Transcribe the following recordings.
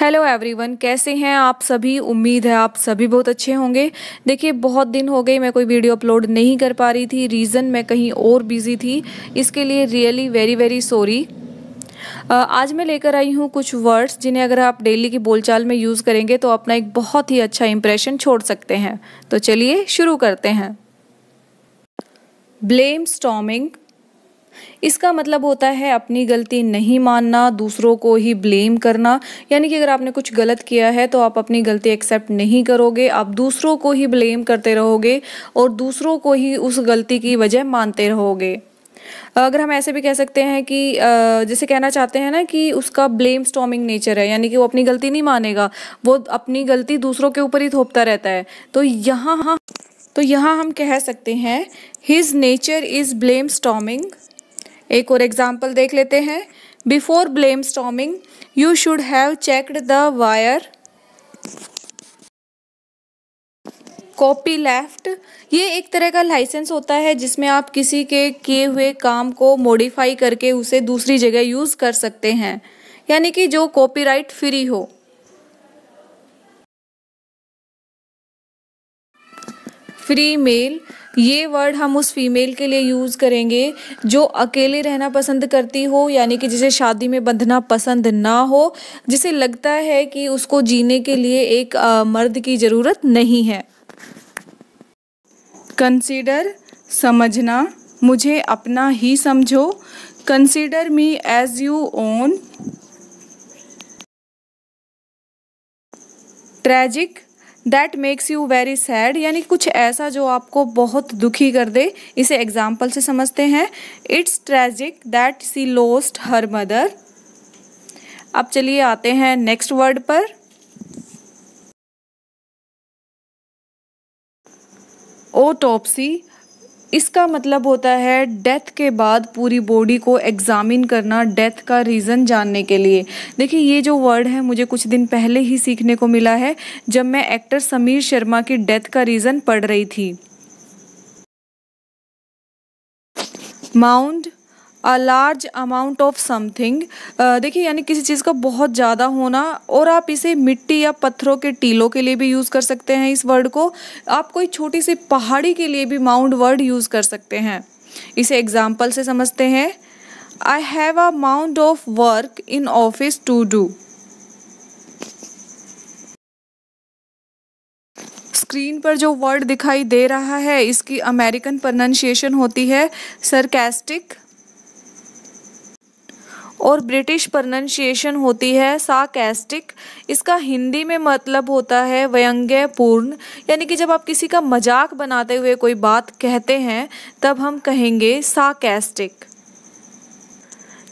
hello everyone कैसे हैं आप सभी उम्मीद है आप सभी बहुत अच्छे होंगे देखिए बहुत दिन हो गए मैं कोई वीडियो अपलोड नहीं कर पा रही थी रीज़न मैं कहीं और बिज़ी थी इसके लिए रियली वेरी वेरी सॉरी आज मैं लेकर आई हूँ कुछ वर्ड्स जिन्हें अगर आप डेली की बोलचाल में यूज़ करेंगे तो अपना एक बहुत ही अच्छा इम्प्रेशन छोड़ सकते हैं तो चलिए शुरू करते हैं ब्लेम स्टॉमिंग इसका मतलब होता है अपनी गलती नहीं मानना दूसरों को ही ब्लेम करना यानी कि अगर आपने कुछ गलत किया है तो आप अपनी गलती एक्सेप्ट नहीं करोगे आप दूसरों को ही ब्लेम करते रहोगे और दूसरों को ही उस गलती की वजह मानते रहोगे अगर हम ऐसे भी कह सकते हैं कि जैसे कहना चाहते हैं ना कि उसका ब्लेम स्टॉमिंग नेचर है यानी कि वो अपनी गलती नहीं मानेगा वो अपनी गलती दूसरों के ऊपर ही थोपता रहता है तो यहाँ तो यहाँ हम कह सकते हैं his nature is blame storming एक और एग्जाम्पल देख लेते हैं before blame storming you should have checked the wire copy left ये एक तरह का लाइसेंस होता है जिसमें आप किसी के किए हुए काम को मॉडिफाई करके उसे दूसरी जगह यूज़ कर सकते हैं यानी कि जो कॉपीराइट फ्री हो फ्री मेल ये वर्ड हम उस फीमेल के लिए यूज़ करेंगे जो अकेले रहना पसंद करती हो यानी कि जिसे शादी में बंधना पसंद ना हो जिसे लगता है कि उसको जीने के लिए एक आ, मर्द की ज़रूरत नहीं है कंसीडर समझना मुझे अपना ही समझो consider me as you own tragic that makes you very sad यानी कुछ ऐसा जो आपको बहुत दुखी कर दे इसे एग्जाम्पल से समझते हैं it's tragic that she lost her mother अब चलिए आते हैं नेक्स्ट वर्ड पर ओ टॉपसी इसका मतलब होता है डेथ के बाद पूरी बॉडी को एग्ज़ामिन करना डेथ का रीज़न जानने के लिए देखिए ये जो वर्ड है मुझे कुछ दिन पहले ही सीखने को मिला है जब मैं एक्टर समीर शर्मा की डेथ का रीज़न पढ़ रही थी mount a large amount of something देखिए यानी किसी चीज़ का बहुत ज़्यादा होना और आप इसे मिट्टी या पत्थरों के टीलों के लिए भी यूज़ कर सकते हैं इस वर्ड को आप कोई छोटी सी पहाड़ी के लिए भी माउंट वर्ड यूज़ कर सकते हैं इसे एग्जाम्पल से समझते हैं I have a mount of work in office to do screen पर जो वर्ड दिखाई दे रहा है इसकी अमेरिकन प्रोनाउंसिएशन होती है सरकेस्टिक और ब्रिटिश प्रनंसिएशन होती है साकेस्टिक इसका हिंदी में मतलब होता है व्यंग्यपूर्ण यानी कि जब आप किसी का मजाक बनाते हुए कोई बात कहते हैं तब हम कहेंगे साकेस्टिक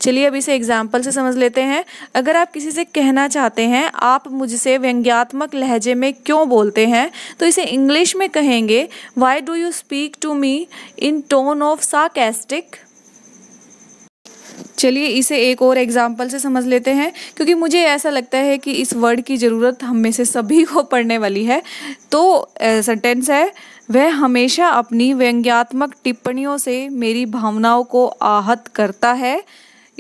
चलिए अब इसे एग्जाम्पल से समझ लेते हैं अगर आप किसी से कहना चाहते हैं आप मुझसे व्यंग्यात्मक लहजे में क्यों बोलते हैं तो इसे इंग्लिश में कहेंगे why do you speak to me in tone of sarcastic चलिए इसे एक और एग्जाम्पल से समझ लेते हैं क्योंकि मुझे ऐसा लगता है कि इस वर्ड की ज़रूरत हम में से सभी को पड़ने वाली है तो सेंटेंस है वह हमेशा अपनी व्यंग्यात्मक टिप्पणियों से मेरी भावनाओं को आहत करता है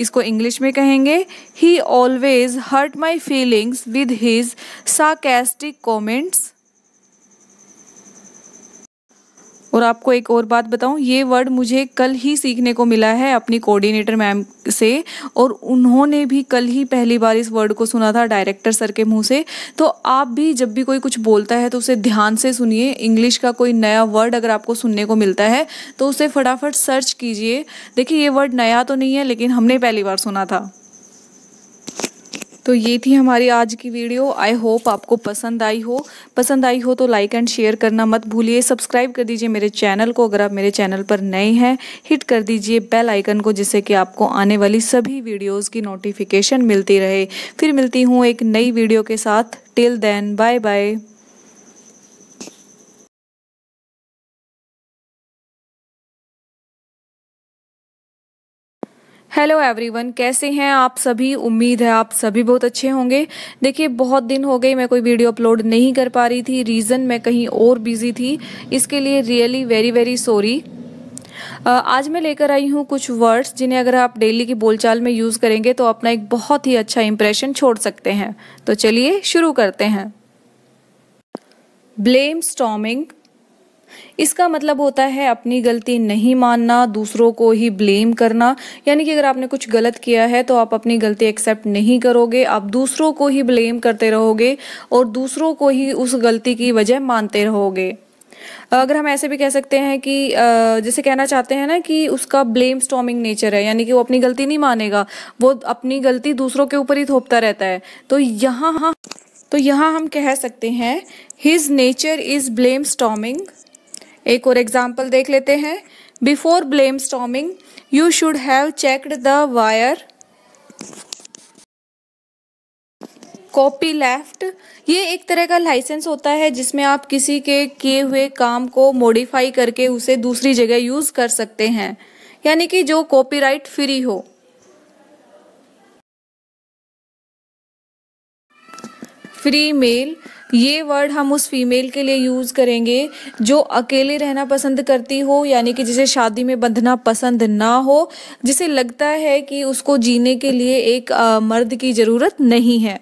इसको इंग्लिश में कहेंगे he always hurt my feelings with his sarcastic comments और आपको एक और बात बताऊं ये वर्ड मुझे कल ही सीखने को मिला है अपनी कोऑर्डिनेटर मैम से और उन्होंने भी कल ही पहली बार इस वर्ड को सुना था डायरेक्टर सर के मुंह से तो आप भी जब भी कोई कुछ बोलता है तो उसे ध्यान से सुनिए इंग्लिश का कोई नया वर्ड अगर आपको सुनने को मिलता है तो उसे फटाफट सर्च कीजिए देखिए ये वर्ड नया तो नहीं है लेकिन हमने पहली बार सुना था तो ये थी हमारी आज की वीडियो आई होप आपको पसंद आई हो पसंद आई हो तो लाइक एंड शेयर करना मत भूलिए सब्सक्राइब कर दीजिए मेरे चैनल को अगर आप मेरे चैनल पर नए हैं हिट कर दीजिए बेल आइकन को जिससे कि आपको आने वाली सभी वीडियोज़ की नोटिफिकेशन मिलती रहे फिर मिलती हूँ एक नई वीडियो के साथ till then bye bye hello everyone कैसे हैं आप सभी उम्मीद है आप सभी बहुत अच्छे होंगे देखिए बहुत दिन हो गए मैं कोई वीडियो अपलोड नहीं कर पा रही थी रीज़न मैं कहीं और बिज़ी थी इसके लिए रियली वेरी वेरी सॉरी आज मैं लेकर आई हूँ कुछ वर्ड्स जिन्हें अगर आप डेली की बोलचाल में यूज़ करेंगे तो अपना एक बहुत ही अच्छा इम्प्रेशन छोड़ सकते हैं तो चलिए शुरू करते हैं ब्लेम स्टॉमिंग इसका मतलब होता है अपनी गलती नहीं मानना दूसरों को ही ब्लेम करना यानी कि अगर आपने कुछ गलत किया है तो आप अपनी गलती एक्सेप्ट नहीं करोगे आप दूसरों को ही ब्लेम करते रहोगे और दूसरों को ही उस गलती की वजह मानते रहोगे अगर हम ऐसे भी कह सकते हैं कि जैसे कहना चाहते हैं ना कि उसका ब्लेम स्टॉमिंग नेचर है यानी कि वो अपनी गलती नहीं मानेगा वो अपनी गलती दूसरों के ऊपर ही थोपता रहता है तो यहाँ तो यहाँ हम कह सकते हैं his nature is blame storming एक और एग्जाम्पल देख लेते हैं before blame storming you should have checked the wire copy left ये एक तरह का लाइसेंस होता है जिसमें आप किसी के किए हुए काम को मॉडिफाई करके उसे दूसरी जगह यूज कर सकते हैं यानी कि जो कॉपीराइट फ्री हो फ्री मेल ये वर्ड हम उस फीमेल के लिए यूज़ करेंगे जो अकेले रहना पसंद करती हो यानी कि जिसे शादी में बंधना पसंद ना हो जिसे लगता है कि उसको जीने के लिए एक आ, मर्द की ज़रूरत नहीं है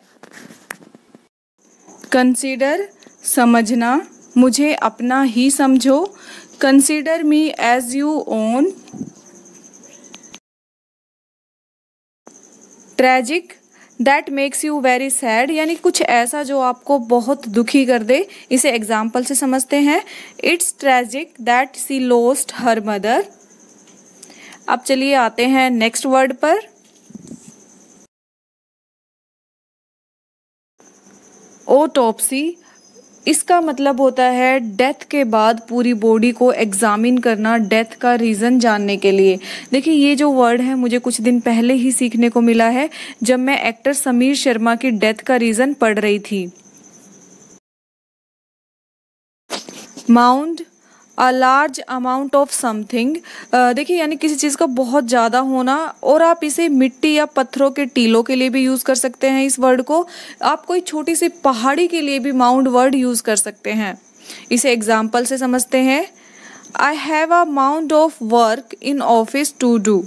कंसीडर समझना मुझे अपना ही समझो consider me as you own tragic that makes you very sad यानी कुछ ऐसा जो आपको बहुत दुखी कर दे इसे एग्जाम्पल से समझते हैं it's tragic that she lost her mother अब चलिए आते हैं नेक्स्ट वर्ड पर ओ टॉपसी इसका मतलब होता है डेथ के बाद पूरी बॉडी को एग्ज़ामिन करना डेथ का रीज़न जानने के लिए देखिए ये जो वर्ड है मुझे कुछ दिन पहले ही सीखने को मिला है जब मैं एक्टर समीर शर्मा की डेथ का रीज़न पढ़ रही थी mount a large amount of something देखिए यानी किसी चीज़ का बहुत ज़्यादा होना और आप इसे मिट्टी या पत्थरों के टीलों के लिए भी यूज़ कर सकते हैं इस वर्ड को आप कोई छोटी सी पहाड़ी के लिए भी माउंट वर्ड यूज़ कर सकते हैं इसे एग्जाम्पल से समझते हैं I have a mount of work in office to do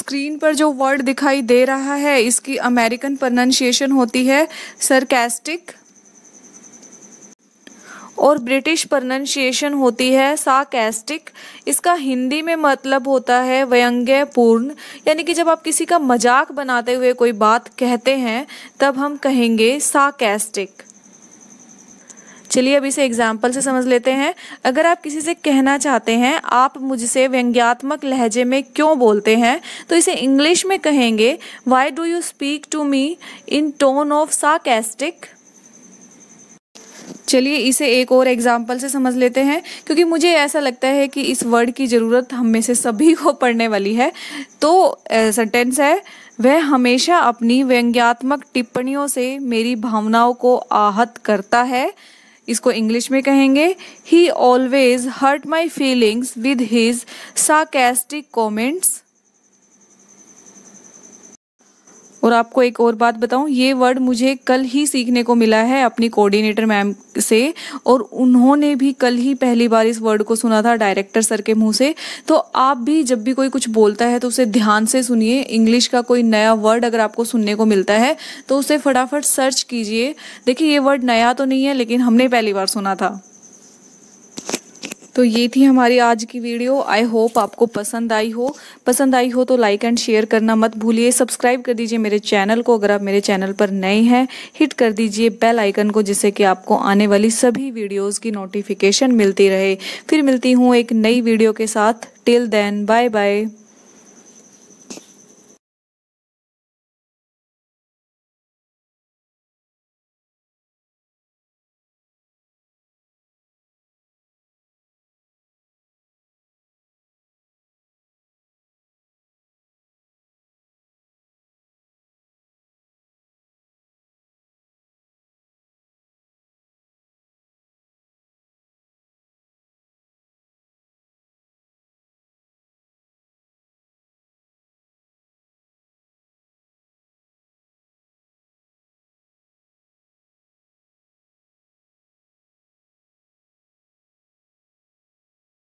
screen पर जो वर्ड दिखाई दे रहा है इसकी अमेरिकन प्रोनाउंसिएशन होती है सरकेस्टिक और ब्रिटिश प्रनंसिएशन होती है साकेस्टिक इसका हिंदी में मतलब होता है व्यंग्यपूर्ण यानी कि जब आप किसी का मजाक बनाते हुए कोई बात कहते हैं तब हम कहेंगे साकेस्टिक चलिए अब इसे एग्जाम्पल से समझ लेते हैं अगर आप किसी से कहना चाहते हैं आप मुझसे व्यंग्यात्मक लहजे में क्यों बोलते हैं तो इसे इंग्लिश में कहेंगे why do you speak to me in tone of sarcastic चलिए इसे एक और एग्जाम्पल से समझ लेते हैं क्योंकि मुझे ऐसा लगता है कि इस वर्ड की ज़रूरत हम में से सभी को पड़ने वाली है तो सेंटेंस है वह हमेशा अपनी व्यंग्यात्मक टिप्पणियों से मेरी भावनाओं को आहत करता है इसको इंग्लिश में कहेंगे he always hurt my feelings with his sarcastic comments और आपको एक और बात बताऊं ये वर्ड मुझे कल ही सीखने को मिला है अपनी कोऑर्डिनेटर मैम से और उन्होंने भी कल ही पहली बार इस वर्ड को सुना था डायरेक्टर सर के मुंह से तो आप भी जब भी कोई कुछ बोलता है तो उसे ध्यान से सुनिए इंग्लिश का कोई नया वर्ड अगर आपको सुनने को मिलता है तो उसे फटाफट सर्च कीजिए देखिए ये वर्ड नया तो नहीं है लेकिन हमने पहली बार सुना था तो ये थी हमारी आज की वीडियो आई होप आपको पसंद आई हो पसंद आई हो तो लाइक एंड शेयर करना मत भूलिए सब्सक्राइब कर दीजिए मेरे चैनल को अगर आप मेरे चैनल पर नए हैं हिट कर दीजिए बेल आइकन को जिससे कि आपको आने वाली सभी वीडियोज़ की नोटिफिकेशन मिलती रहे फिर मिलती हूँ एक नई वीडियो के साथ टिल देन बाय बाय